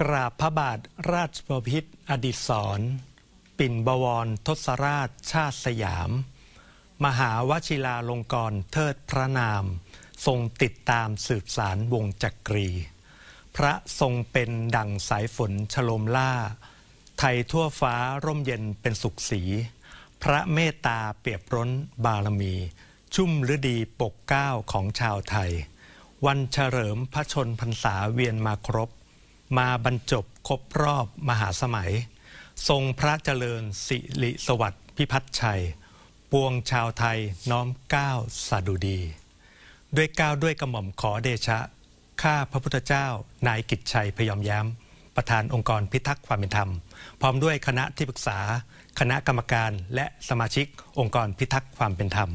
กราบพระบาทราชบพิษอดิศรปิ่นบวรทศราชชาติสยาม มหาวชิลาลงกร เทิดพระนาม ทรงติดตามสืบสารวงจักรี พระทรงเป็นดั่งสายฝนชลมล่า ไทยทั่วฟ้าร่มเย็นเป็นสุขสีพระเมตตาเปียบร้นบารมี ชุ่มฤดีปกเก้าของชาวไทย วันเฉลิมพระชนพรรษาเวียนมาครบมาบรรจบครบรอบมหาสมัย ทรงพระเจริญสิริสวัสดิ์พิพัฒชัย ปวงชาวไทยน้อมก้าวสดุดีด้วยก้าวด้วยกระหม่อมขอเดชะข้าพระพุทธเจ้านายกิจชัยพยอมย้ำประธานองค์กรพิทักษ์ความเป็นธรรม พร้อมด้วยคณะที่ปรึกษา คณะกรรมการและสมาชิกองค์กรพิทักษ์ความเป็นธรรม